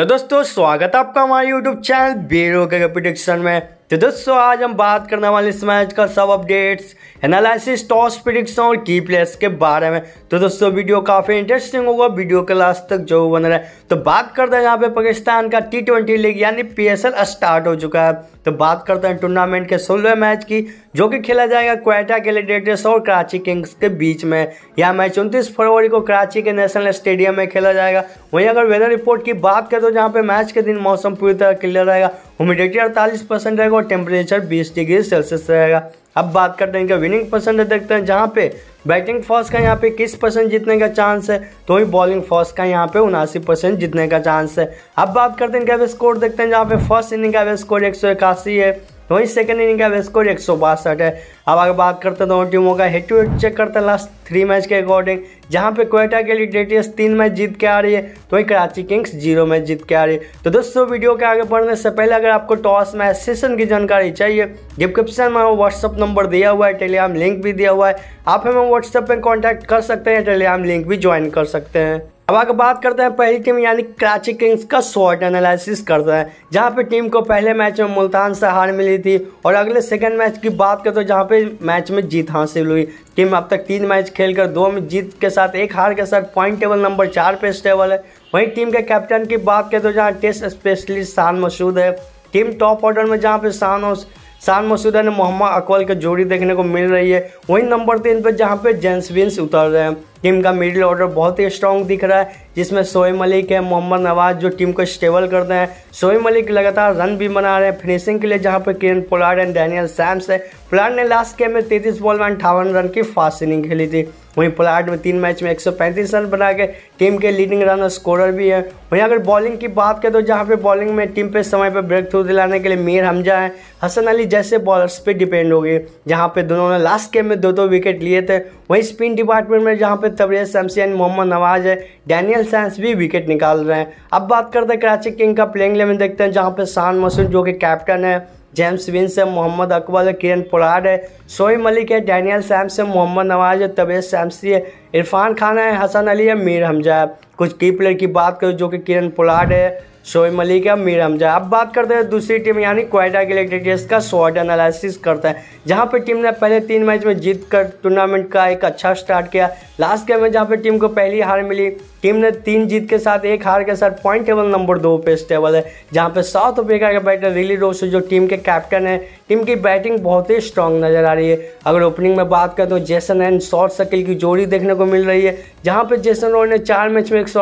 तो दोस्तों स्वागत है आपका हमारे YouTube चैनल बेरो के कंपिटिशन में तो दोस्तों आज हम बात करने वाले इस मैच का सब अपडेट्स एनालिसिस टॉस प्रिडिक्शन और की प्लेयर्स के बारे में तो दोस्तों वीडियो काफ़ी इंटरेस्टिंग होगा वीडियो के लास्ट तक जो बन रहा है तो बात करते हैं यहाँ पे पाकिस्तान का टी ट्वेंटी लीग यानी पी स्टार्ट हो चुका है तो बात करते हैं टूर्नामेंट के सोलह मैच की जो कि खेला जाएगा क्वेटा के लिए और कराची किंग्स के बीच में यह मैच उनतीस फरवरी को कराची के नेशनल स्टेडियम में खेला जाएगा वहीं अगर वेदर रिपोर्ट की बात करें तो जहाँ पे मैच के दिन मौसम पूरी तरह क्लियर रहेगा ह्यूमिडिटी अड़तालीस परसेंट रहेगा और टेम्परेचर बीस डिग्री सेल्सियस रहेगा अब बात करते हैं इनका विनिंग परसेंटेज देखते हैं जहाँ पे बैटिंग फॉर्स का यहाँ पे किस परसेंट जीतने का चांस है तो ही बॉलिंग फॉर्स का यहाँ पे उनासी परसेंट जीतने का चांस है अब बात करते हैं इनका एवरेज स्कोर देखते हैं जहाँ पे फर्स्ट इनिंग का एवरेज स्कोर एक है वहीं सेकंड इनिंग का स्कोर एक है अब अगर बात करते हैं दोनों टीमों का हेड टू हेड चेक करते हैं लास्ट थ्री मैच के अकॉर्डिंग जहां पे क्वेटा के लिए डेटियस तीन मैच जीत के आ रही है तो वहीं कराची किंग्स जीरो मैच जीत के आ रही है तो दोस्तों वीडियो के आगे बढ़ने से पहले अगर आपको टॉस मैच सेशन की जानकारी चाहिए डिस्क्रिप्शन में व्हाट्सअप नंबर दिया हुआ है टेलीग्राम लिंक भी दिया हुआ है आप हमें व्हाट्सएप पर कॉन्टैक्ट कर सकते हैं टेलीग्राम लिंक भी ज्वाइन कर सकते हैं अब आगे बात करते हैं पहली टीम यानी कराची किंग्स का शॉर्ट एनालिसिस करते हैं जहां पे टीम को पहले मैच में मुल्तान से हार मिली थी और अगले सेकंड मैच की बात करते तो जहां पे मैच में जीत हासिल हुई टीम अब तक तीन मैच खेलकर दो में जीत के साथ एक हार के साथ पॉइंट टेबल नंबर चार पे स्टेबल है वहीं टीम के कैप्टन की बात करें तो जहाँ टेस्ट स्पेशलिस्ट शाह मसूद है टीम टॉप ऑर्डर में जहाँ पे शाह शान मसूदा ने मोहम्मद अकबल की जोड़ी देखने को मिल रही है वहीं नंबर तीन पर जहाँ पे जेंसविंस उतर रहे हैं टीम का मिडिल ऑर्डर बहुत ही स्ट्रॉन्ग दिख रहा है जिसमें शोएब मलिक है मोहम्मद नवाज जो टीम को स्टेबल करते हैं शोएब मलिक लगातार रन भी बना रहे हैं फिनिशिंग के लिए जहां पर Kieron Pollard and Daniel Sams है पोलार्ड ने लास्ट गेम में तैतीस बॉल में अंठावन रन की फास्ट इनिंग खेली थी वहीं पोलार्ड में तीन मैच में पैंतीस रन बना के टीम के लीडिंग रन स्कोरर भी है वहीं अगर बॉलिंग की बात करें तो जहाँ पे बॉलिंग में टीम पे समय पर ब्रेक थ्रू दिलाने के लिए मीर हमजा है हसन अली जैसे बॉलर्स पे डिपेंड हो गए जहाँ पे दोनों ने लास्ट गेम में दो दो विकेट लिए थे वहीं स्पिन डिपार्टमेंट में जहाँ पे Tabraiz Shamsi and Mohammad Nawaz है डैनियल राफेल सैंस भी विकेट निकाल रहे हैं अब बात करते हैं कराची किंग का प्लेइंग इलेवन देखते हैं जहाँ पे शान मसूद जो कि कैप्टन है जेम्स विंस है मोहम्मद अकबर है किरण पुराड है सोई मलिक है डैनियल सैम्स है मोहम्मद नवाज है तबेज सैम्सी है इरफान खान है हसन अली है मीर हमजा है कुछ की प्लेयर की बात करूँ जो कि किरण पुराड है शोएब मलिक या मीर हमजा अब बात करते हैं दूसरी टीम यानी क्वाइडा गलेक्टेटर्स का शॉर्ट एनालिसिस करता है जहां पर टीम ने पहले तीन मैच में जीत कर टूर्नामेंट का एक अच्छा स्टार्ट किया लास्ट गेम में जहां पर टीम को पहली हार मिली टीम ने तीन जीत के साथ एक हार के साथ पॉइंट टेबल नंबर दो पे स्टेबल है जहाँ पर साउथ अफ्रीका के बैटर रिली रोस जो टीम के कैप्टन है टीम की बैटिंग बहुत ही स्ट्रांग नजर आ रही है अगर ओपनिंग में बात करें तो जेसन एंड शॉर्ट सकिल की जोड़ी देखने को मिल रही है जहाँ पर जेसन रॉय ने चार मैच में एक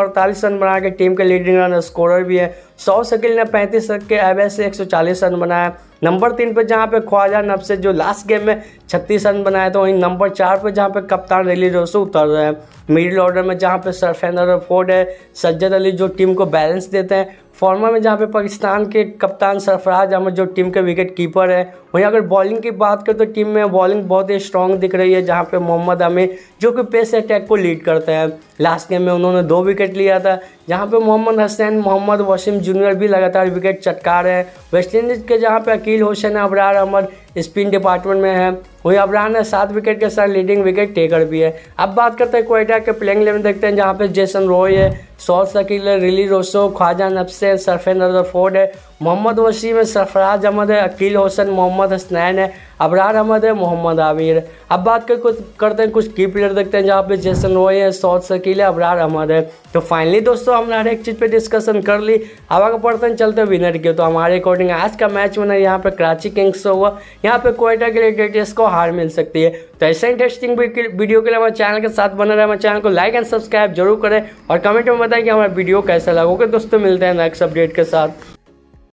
रन बना के टीम के लीडिंग रन स्कोरर भी है सौ शकील ने पैंतीस रन के एवरेज से एक रन बनाया नंबर तीन पे जहाँ पे ख्वाजा नफ से जो लास्ट गेम में छत्तीस रन बनाए थे वहीं नंबर चार पे जहाँ पे कप्तान रेली रोसो उतर रहे हैं मिडिल ऑर्डर में जहाँ पे सरफेनर फोर्ड है सज्जद अली जो टीम को बैलेंस देते हैं फॉर्मर में जहाँ पे पाकिस्तान के कप्तान सरफराज अहमद जो टीम के विकेट कीपर है वहीं अगर बॉलिंग की बात करें तो टीम में बॉलिंग बहुत ही स्ट्रॉन्ग दिख रही है जहाँ पे मोहम्मद अमीर जो कि पेस अटैक को लीड करते हैं लास्ट गेम में उन्होंने दो विकेट लिया था जहाँ पे मोहम्मद हसैन मोहम्मद वसीम जूनियर भी लगातार विकेट चटका रहे हैं वेस्ट इंडीज़ के जहाँ पे शकील हुसैन अबरार अहमद स्पिन डिपार्टमेंट में है वही अबरार ने सात विकेट के साथ लीडिंग विकेट टेकर भी है अब बात करते हैं कोयटा के प्लेइंग लेवल देखते हैं जहाँ पे जेसन रॉय है सौ शकील है रिली रोसो ख्वाजा नफ्स सरफेन फोर्ड है मोहम्मद वसीम है सरफराज अहमद है अकील हुसैन मोहम्मद हसनैन है अबरार अहमद है मोहम्मद आमिर अब बात कर कुछ करते हैं कुछ की प्लेयर देखते हैं जहाँ पे जैसन रोय है सौद शकील है अबरार अहमद है तो फाइनली दोस्तों हमने हर एक चीज़ पे डिस्कशन कर ली अब आगे पढ़ते हैं चलते विनर के तो हमारे अकॉर्डिंग आज का मैच विनर यहाँ पे कराची किंग्स होगा यहाँ पे कोयटा के लिए डेटेस को हार मिल सकती है तो ऐसे इंटरेस्टिंग वीडियो के लिए हमारे चैनल के साथ बना रहे हमारे चैनल को लाइक एंड सब्सक्राइब जरूर करें और कमेंट में बताएं कि हमारा वीडियो कैसा लगा ओके दोस्तों मिलते हैं नेक्स्ट अपडेट के साथ